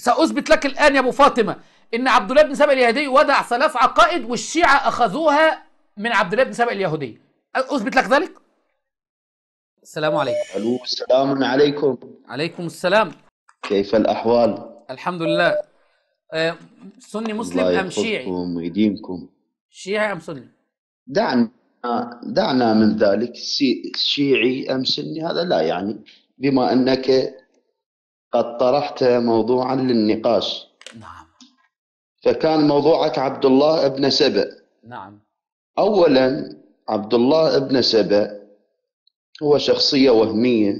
سأثبت لك الآن يا أبو فاطمة إن عبد الله بن سبأ اليهودي ودع ثلاث عقائد والشيعة أخذوها من عبد الله بن سبأ اليهودي أثبت لك ذلك؟ السلام عليكم ألو السلام عليكم عليكم السلام كيف الأحوال؟ الحمد لله آه، سني مسلم أم شيعي؟ ويديمكم شيعي أم سني؟ دعنا دعنا من ذلك شيعي أم سني هذا لا يعني بما أنك قد طرحت موضوعا للنقاش نعم فكان موضوعك عبد الله ابن سبأ نعم أولا عبد الله ابن سبأ هو شخصية وهمية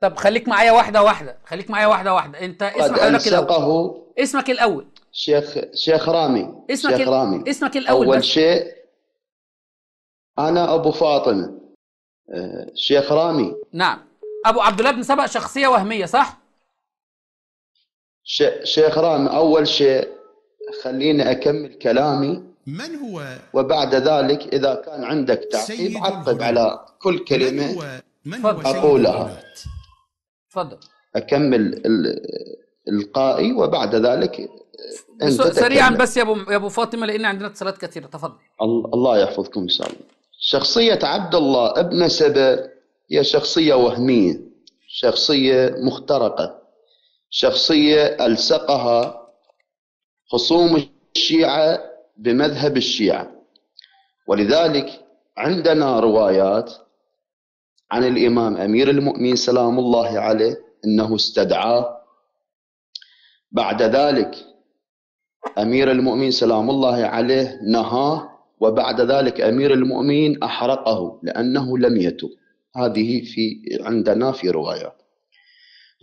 طب خليك معايا واحدة واحدة خليك معايا واحدة واحدة أنت اسمك لك الأول اسمك الأول شيخ شيخ رامي اسمك شيخ رامي اسمك الأول أول بس. شيء أنا أبو فاطمة آه، شيخ رامي نعم أبو عبد الله بن سبأ شخصية وهمية صح؟ شيخ رام أول شيء خليني أكمل كلامي من هو وبعد ذلك إذا كان عندك تعقيب عقب على كل كلمة من هو من هو أقولها تفضل أكمل القائي وبعد ذلك أنت سريعا بس يا ابو يا ابو فاطمه لان عندنا اتصالات كثيره تفضل الله يحفظكم ان شاء الله شخصيه عبد الله ابن سبا هي شخصيه وهميه شخصيه مخترقه شخصية ألصقها خصوم الشيعة بمذهب الشيعة ولذلك عندنا روايات عن الإمام أمير المؤمنين سلام الله عليه أنه استدعاه بعد ذلك أمير المؤمنين سلام الله عليه نهاه وبعد ذلك أمير المؤمنين أحرقه لأنه لم يتب هذه في عندنا في روايات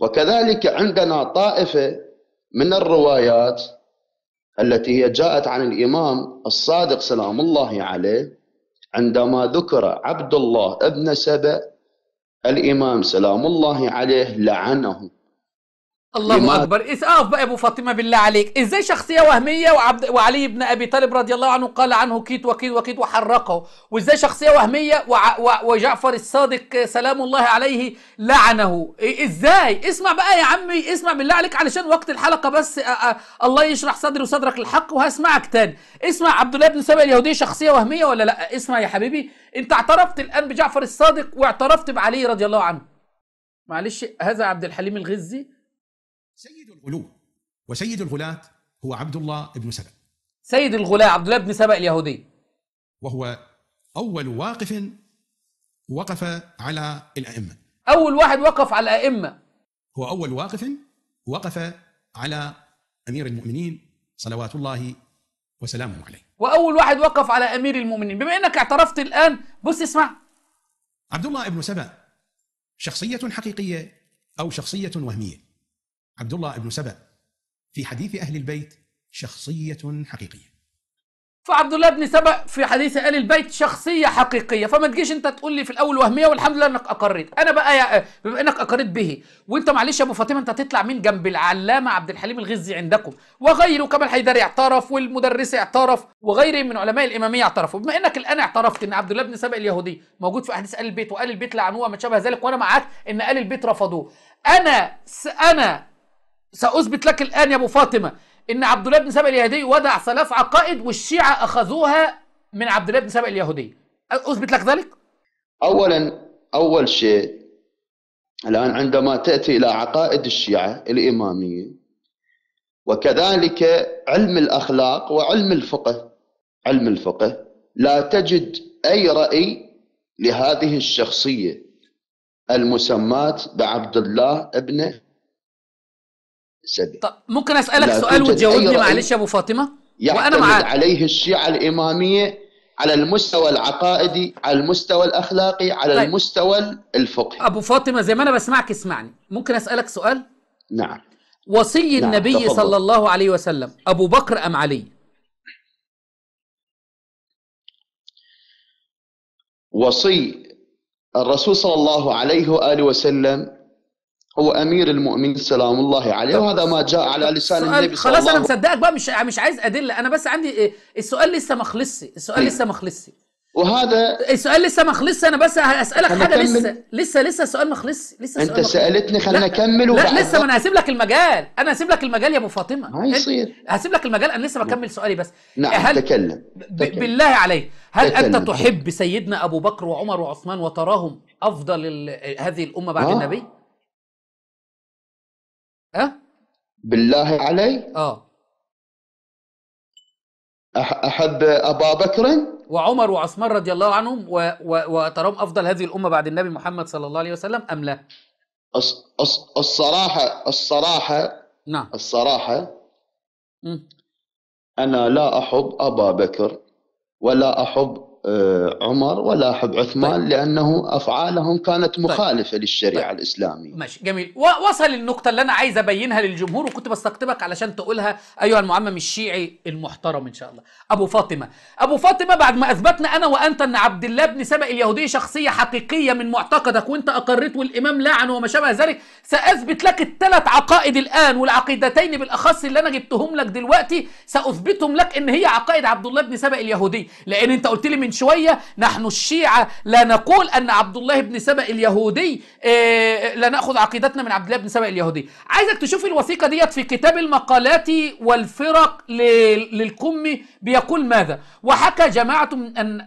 وكذلك عندنا طائفة من الروايات التي هي جاءت عن الإمام الصادق سلام الله عليه عندما ذكر عبد الله ابن سبأ الإمام سلام الله عليه لعنه الله اكبر اقف بقى ابو فاطمه بالله عليك ازاي شخصيه وهميه وعبد وعلي بن ابي طالب رضي الله عنه قال عنه كيت وكيت وكيت وحرقه وازاي شخصيه وهميه وع... و... وجعفر الصادق سلام الله عليه لعنه ازاي اسمع بقى يا عمي اسمع بالله عليك علشان وقت الحلقه بس أ... أ... الله يشرح صدري وصدرك للحق وهسمعك تاني اسمع عبد الله بن سبأ اليهودي شخصيه وهميه ولا لا اسمع يا حبيبي انت اعترفت الان بجعفر الصادق واعترفت بعلي رضي الله عنه معلش هذا عبد الحليم الغزي سيد الغلو وسيد الغلاة هو عبد الله بن سبأ سيد الغلاة عبد الله بن سبأ اليهودي وهو أول واقف وقف على الأئمة أول واحد وقف على الأئمة هو أول واقف وقف على أمير المؤمنين صلوات الله وسلامه عليه وأول واحد وقف على أمير المؤمنين بما أنك اعترفت الآن بص اسمع عبد الله بن سبأ شخصية حقيقية أو شخصية وهمية عبد الله بن سبأ في حديث أهل البيت شخصية حقيقية فعبد الله بن سبأ في حديث آل البيت شخصية حقيقية فما تجيش أنت تقول لي في الأول وهمية والحمد لله أنك أقريت أنا بقى بما أنك أقريت به وأنت معلش يا أبو فاطمة أنت تطلع من جنب العلامة عبد الحليم الغزي عندكم وغيره كما الحيدر اعترف والمدرس اعترف وغيره من علماء الإمامية اعترفوا بما أنك الآن اعترفت أن عبد الله بن سبأ اليهودي موجود في أحاديث آل البيت وآل البيت لعنوه ما شابه ذلك وأنا معاك أن أهل البيت رفضوه أنا أنا سأثبت لك الآن يا أبو فاطمة إن عبد الله بن سبأ اليهودي وضع ثلاث عقائد والشيعة أخذوها من عبد الله بن سبأ اليهودي أثبت لك ذلك؟ أولا أول شيء الآن عندما تأتي إلى عقائد الشيعة الإمامية وكذلك علم الأخلاق وعلم الفقه علم الفقه لا تجد أي رأي لهذه الشخصية المسماة بعبد الله ابن سبي طب ممكن اسالك سؤال وتجاوبني معلش يا ابو فاطمه وانا معاك عليه الشيعه الاماميه على المستوى العقائدي على المستوى الاخلاقي على طيب. المستوى الفقهي ابو فاطمه زي ما انا بسمعك اسمعني ممكن اسالك سؤال نعم وصي نعم. النبي تفضل. صلى الله عليه وسلم ابو بكر ام علي وصي الرسول صلى الله عليه واله وسلم هو امير المؤمنين سلام الله عليه وهذا ما جاء على لسان النبي صلى الله عليه وسلم خلاص انا مصدقك بقى مش مش عايز ادله انا بس عندي إيه؟ السؤال لسه ما خلصش السؤال طيب. لسه ما خلصش وهذا السؤال لسه ما خلصش انا بس هسالك حاجه كمل. لسه لسه لسه السؤال ما خلصش لسه انت سالتني خلينا نكمل لا لسه ما انا هسيب لك المجال انا هسيب لك المجال يا ابو فاطمه ما يصير هسيب لك المجال انا لسه نعم. بكمل سؤالي بس نعم هل تكلم. تكلم بالله عليك هل تكلم. انت تحب سيدنا ابو بكر وعمر وعثمان وتراهم افضل هذه الامه بعد آه. النبي أه؟ بالله علي اه احب ابا بكر وعمر وعثمان رضي الله عنهم و... و... وتراهم افضل هذه الامه بعد النبي محمد صلى الله عليه وسلم ام لا؟ الصراحه الصراحه نعم الصراحه م. انا لا احب ابا بكر ولا احب آه، عمر ولا حب عثمان طيب. لأنه أفعالهم كانت طيب. مخالفة طيب. للشريعة طيب. الإسلامية ماشي جميل وصل النقطة اللي أنا عايز أبينها للجمهور وكنت بستقطبك علشان تقولها أيها المعمم الشيعي المحترم إن شاء الله أبو فاطمة أبو فاطمة بعد ما أثبتنا أنا وأنت أن عبد الله بن سبأ اليهودي شخصية حقيقية من معتقدك وأنت أقرت والإمام لعن وما شابه ذلك سأثبت لك الثلاث عقائد الآن والعقيدتين بالأخص اللي أنا جبتهم لك دلوقتي سأثبتهم لك إن هي عقائد عبد الله بن سبأ اليهودي لأن أنت قلت لي من من شوية نحن الشيعة لا نقول أن عبد الله بن سبأ اليهودي آه، لا نأخذ عقيدتنا من عبد الله بن سبأ اليهودي عايزك تشوف الوثيقة ديت في كتاب المقالات والفرق للكمي بيقول ماذا وحكى جماعة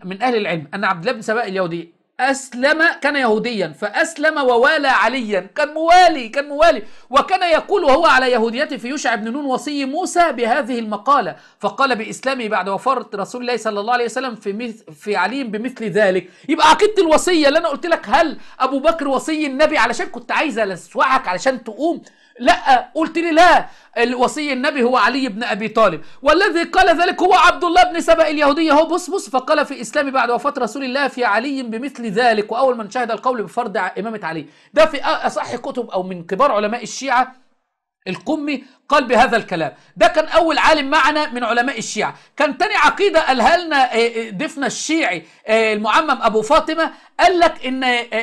من أهل العلم أن عبد الله بن سبأ اليهودي أسلم كان يهوديا فأسلم ووالى عليا كان موالي كان موالي وكان يقول وهو على يهوديته في يوشع بن نون وصي موسى بهذه المقالة فقال بإسلامه بعد وفاة رسول الله صلى الله عليه وسلم في, مث في علي بمثل ذلك يبقى عقيدة الوصية اللي أنا قلت لك هل أبو بكر وصي النبي علشان كنت عايز أسوعك علشان تقوم لا قلت لي لا الوصي النبي هو علي بن أبي طالب والذي قال ذلك هو عبد الله بن سبأ اليهودي اهو بص بص فقال في إسلامي بعد وفاة رسول الله في علي بمثل ذلك وأول من شهد القول بفرض إمامة علي ده في أصح كتب أو من كبار علماء الشيعة القمي قال بهذا الكلام ده كان أول عالم معنا من علماء الشيعة كان تاني عقيدة قالها لنا آه، آه، ضيفنا الشيعي آه، المعمم أبو فاطمة قال لك إن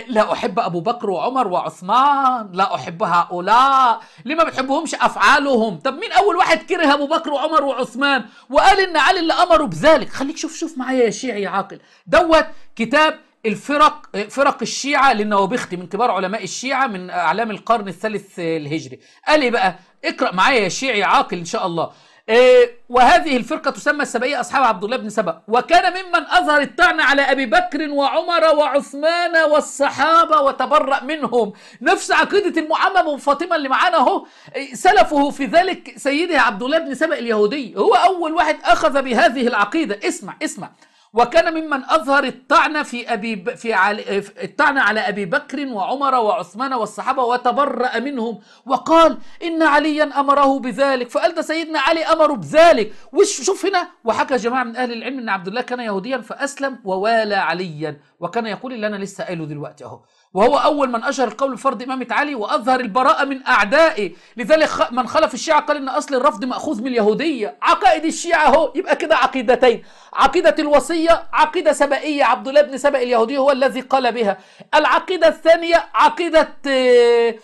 لا أحب أبو بكر وعمر وعثمان لا أحب هؤلاء ليه ما بتحبهمش أفعالهم طب مين أول واحد كره أبو بكر وعمر وعثمان وقال إن علي اللي أمره بذلك خليك شوف شوف معايا يا شيعي عاقل دوت كتاب الفرق فرق الشيعة للنوابختي من كبار علماء الشيعة من أعلام القرن الثالث الهجري قال إيه بقى اقرأ معايا يا شيعي عاقل إن شاء الله إيه وهذه الفرقة تسمى السبعية أصحاب عبد الله بن سبأ وكان ممن أظهر الطعن على أبي بكر وعمر وعثمان والصحابة وتبرأ منهم نفس عقيدة المعمم وفاطمة اللي معانا أهو سلفه في ذلك سيده عبد الله بن سبأ اليهودي هو أول واحد أخذ بهذه العقيدة اسمع اسمع وكان ممن اظهر الطعن في ابي في علي الطعن على ابي بكر وعمر وعثمان والصحابه وتبرأ منهم وقال ان عليا امره بذلك فقال ده سيدنا علي امره بذلك وشوف هنا وحكى جماعه من اهل العلم ان عبد الله كان يهوديا فاسلم ووالى عليا وكان يقول اللي انا لسه قايله دلوقتي اهو وهو أول من أشهر القول بفرض إمامة علي وأظهر البراءة من أعدائه لذلك من خلف الشيعة قال إن أصل الرفض مأخوذ من اليهودية عقائد الشيعة أهو يبقى كده عقيدتين عقيدة الوصية عقيدة سبائية عبد الله بن سبأ اليهودي هو الذي قال بها العقيدة الثانية عقيدة آه،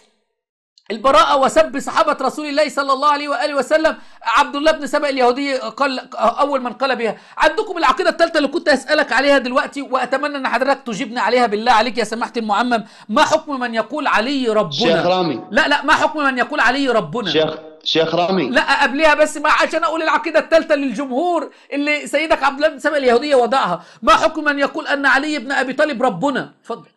البراءة وسب صحابة رسول الله صلى الله عليه وآله وسلم عبد الله بن سبأ اليهودي قال أول من قال بها عندكم العقيدة الثالثة اللي كنت أسألك عليها دلوقتي وأتمنى أن حضرتك تجيبنا عليها بالله عليك يا سماحة المعمم ما حكم من يقول علي ربنا شيخ رامي لا لا ما حكم من يقول علي ربنا شيخ شيخ رامي لا قبلها بس ما عشان اقول العقيده الثالثه للجمهور اللي سيدك عبد الله بن سبأ اليهوديه وضعها ما حكم من يقول ان علي بن ابي طالب ربنا اتفضل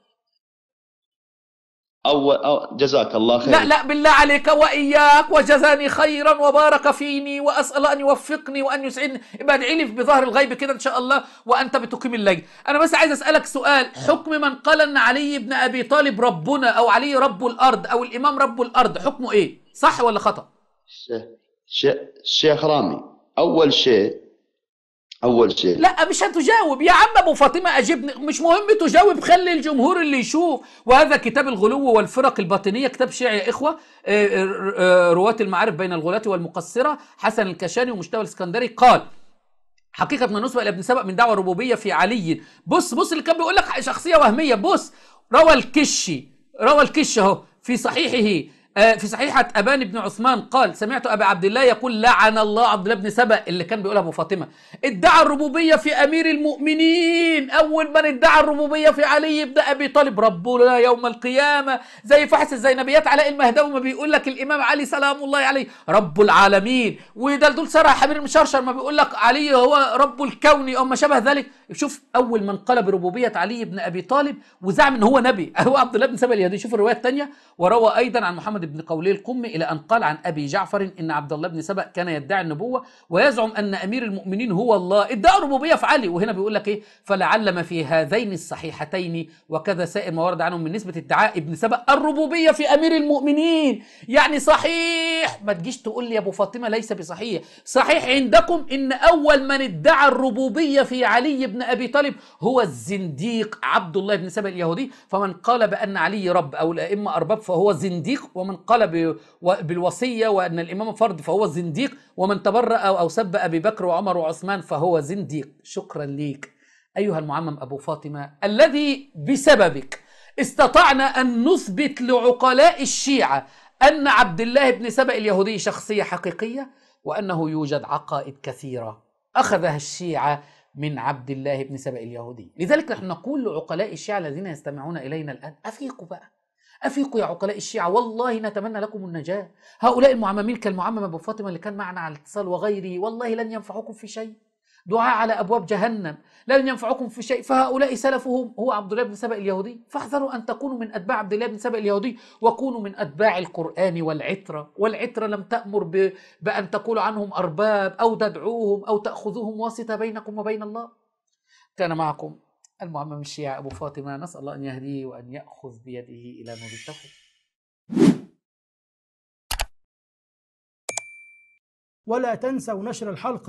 أو, أو جزاك الله خير لا لا بالله عليك وإياك وجزاني خيرا وبارك فيني وأسأل أن يوفقني وأن يسعدني يبقى ادعي لي بظهر الغيب كده إن شاء الله وأنت بتقيم الليل أنا بس عايز أسألك سؤال حكم من قال أن علي بن أبي طالب ربنا أو علي رب الأرض أو الإمام رب الأرض حكمه إيه صح ولا خطأ شيخ رامي أول شيء اول شيء لا مش هتجاوب يا عم ابو فاطمه اجبني مش مهم تجاوب خلي الجمهور اللي يشوف وهذا كتاب الغلو والفرق الباطنيه كتاب شيعي يا اخوه آه، آه، آه، رواه المعارف بين الغلاة والمقصره حسن الكشاني ومشتبه الاسكندري قال حقيقة ما نسبة إلى ابن سبق من دعوة ربوبية في علي بص بص اللي كان بيقول لك شخصية وهمية بص روى الكشي روى الكشي اهو في صحيحه آه، في صحيحة أبان بن عثمان قال سمعت أبا عبد الله يقول لعن الله عبد الله بن سبأ اللي كان بيقولها أبو فاطمة ادعى الربوبية في أمير المؤمنين أول من ادعى الربوبية في علي بن أبي طالب ربنا يوم القيامة زي فحص الزينبيات علاء المهدوي ما بيقول لك الإمام علي سلام الله عليه رب العالمين ودلدول سرع حبيب المشرشر ما بيقول لك علي هو رب الكون أو ما شابه ذلك شوف اول من قال بربوبيه علي بن ابي طالب وزعم ان هو نبي هو عبد الله بن سبا اليهودي شوف الروايه الثانيه وروى ايضا عن محمد بن قولي القمي الى ان قال عن ابي جعفر ان عبد الله بن سبا كان يدعي النبوه ويزعم ان امير المؤمنين هو الله ادعى ربوبيه في علي وهنا بيقول لك ايه فلعل ما في هذين الصحيحتين وكذا سائر ما ورد عنهم من نسبه ادعاء ابن سبا الربوبيه في امير المؤمنين يعني صحيح ما تجيش تقول لي يا ابو فاطمه ليس بصحيح صحيح عندكم ان اول من ادعى الربوبيه في علي بن ابن أبي طالب هو الزنديق عبد الله بن سبأ اليهودي فمن قال بأن علي رب أو الأئمة أرباب فهو زنديق ومن قال بالوصية وأن الإمام فرد فهو زنديق ومن تبرأ أو سب أبي بكر وعمر وعثمان فهو زنديق شكرا ليك أيها المعمم أبو فاطمة الذي بسببك استطعنا أن نثبت لعقلاء الشيعة أن عبد الله بن سبأ اليهودي شخصية حقيقية وأنه يوجد عقائد كثيرة أخذها الشيعة من عبد الله بن سبأ اليهودي لذلك نحن نقول لعقلاء الشيعة الذين يستمعون إلينا الآن أفيقوا بقى أفيقوا يا عقلاء الشيعة والله نتمنى لكم النجاة هؤلاء المعممين كالمعمم أبو فاطمة اللي كان معنا على الاتصال وغيره والله لن ينفعكم في شيء دعاء على أبواب جهنم لن ينفعكم في شيء فهؤلاء سلفهم هو عبد الله بن سبأ اليهودي فاحذروا أن تكونوا من أتباع عبد الله بن سبأ اليهودي وكونوا من أتباع القرآن والعترة والعترة لم تأمر ب... بأن تقول عنهم أرباب أو تدعوهم أو تأخذوهم واسطة بينكم وبين الله كان معكم المعمم الشيعي أبو فاطمة نسأل الله أن يهديه وأن يأخذ بيده إلى نور التقوى ولا تنسوا نشر الحلقة